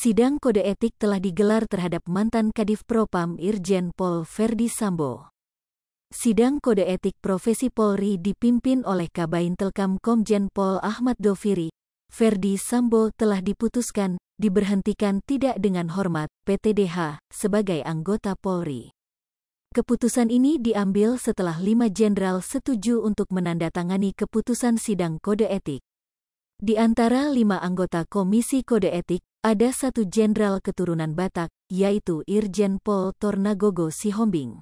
Sidang kode etik telah digelar terhadap mantan Kadif Propam Irjen Pol Verdi Sambo. Sidang kode etik profesi Polri dipimpin oleh Kabain Telkam Komjen Pol Ahmad Doviri. Verdi Sambo telah diputuskan diberhentikan tidak dengan hormat PTDH sebagai anggota Polri. Keputusan ini diambil setelah lima jenderal setuju untuk menandatangani keputusan sidang kode etik. Di antara lima anggota Komisi Kode Etik, ada satu jenderal keturunan Batak, yaitu Irjen Pol Tornagogo Sihombing.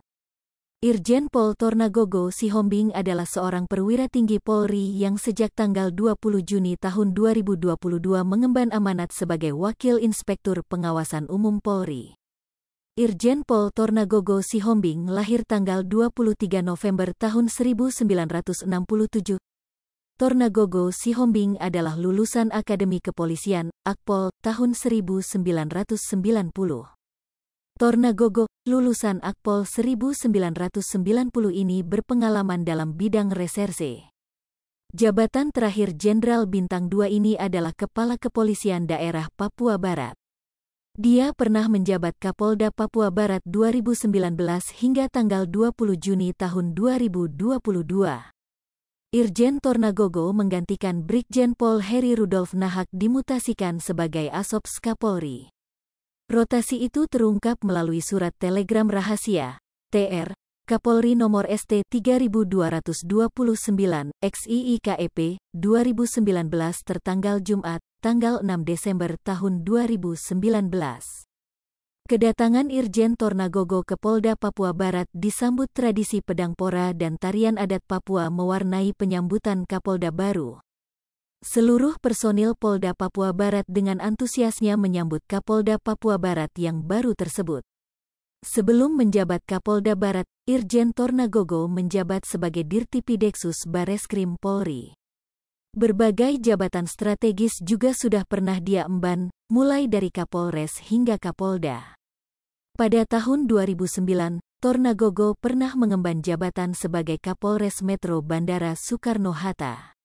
Irjen Pol Tornagogo Sihombing adalah seorang perwira tinggi Polri yang sejak tanggal 20 Juni tahun 2022 mengemban amanat sebagai Wakil Inspektur Pengawasan Umum Polri. Irjen Pol Tornagogo Sihombing lahir tanggal 23 November tahun 1967 Tornagogo Sihombing adalah lulusan Akademi Kepolisian, Akpol, tahun 1990. Tornagogo, lulusan Akpol 1990 ini berpengalaman dalam bidang reserse. Jabatan terakhir Jenderal Bintang 2 ini adalah Kepala Kepolisian Daerah Papua Barat. Dia pernah menjabat Kapolda Papua Barat 2019 hingga tanggal 20 Juni tahun 2022. Irjen Tornagogo menggantikan Brigjen Pol Heri Rudolf Nahak dimutasikan sebagai Asop Skapolri. Rotasi itu terungkap melalui surat telegram rahasia, TR, Kapolri nomor ST 3229 XIIKEP 2019 tertanggal Jumat, tanggal 6 Desember tahun 2019. Kedatangan Irjen Tornagogo ke Polda Papua Barat disambut tradisi pedang pora dan tarian adat Papua mewarnai penyambutan Kapolda baru. Seluruh personil Polda Papua Barat dengan antusiasnya menyambut Kapolda Papua Barat yang baru tersebut. Sebelum menjabat Kapolda Barat, Irjen Tornagogo menjabat sebagai Dirtipideksus Bareskrim Polri. Berbagai jabatan strategis juga sudah pernah dia emban, mulai dari Kapolres hingga Kapolda. Pada tahun 2009, Tornagogo pernah mengemban jabatan sebagai Kapolres Metro Bandara Soekarno-Hatta.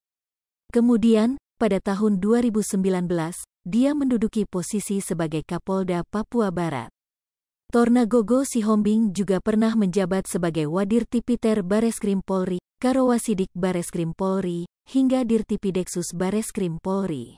Kemudian, pada tahun 2019, dia menduduki posisi sebagai Kapolda Papua Barat. Tornagogo Sihombing juga pernah menjabat sebagai Wadir Tipiter Bareskrim Polri, Karowasidik Bareskrim Polri, hingga Dirtipideksus Bareskrim Polri.